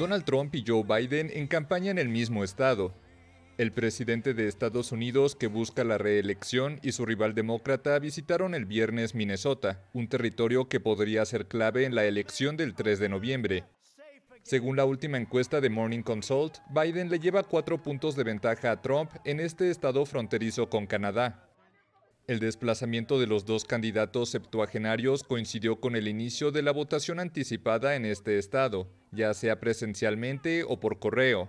Donald Trump y Joe Biden en campaña en el mismo estado. El presidente de Estados Unidos que busca la reelección y su rival demócrata visitaron el viernes Minnesota, un territorio que podría ser clave en la elección del 3 de noviembre. Según la última encuesta de Morning Consult, Biden le lleva cuatro puntos de ventaja a Trump en este estado fronterizo con Canadá. El desplazamiento de los dos candidatos septuagenarios coincidió con el inicio de la votación anticipada en este estado, ya sea presencialmente o por correo.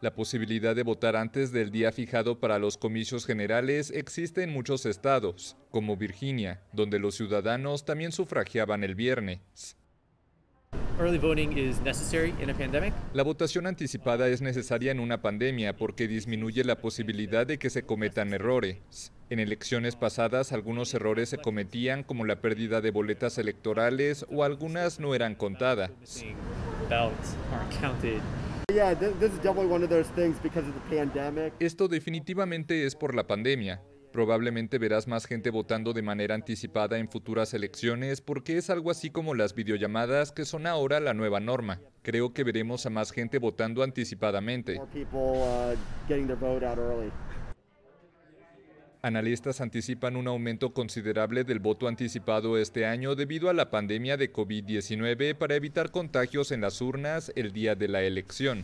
La posibilidad de votar antes del día fijado para los comicios generales existe en muchos estados, como Virginia, donde los ciudadanos también sufragiaban el viernes. La votación anticipada es necesaria en una pandemia porque disminuye la posibilidad de que se cometan errores. En elecciones pasadas algunos errores se cometían como la pérdida de boletas electorales o algunas no eran contadas. Esto definitivamente es por la pandemia. Probablemente verás más gente votando de manera anticipada en futuras elecciones porque es algo así como las videollamadas que son ahora la nueva norma. Creo que veremos a más gente votando anticipadamente. Uh, Analistas anticipan un aumento considerable del voto anticipado este año debido a la pandemia de COVID-19 para evitar contagios en las urnas el día de la elección.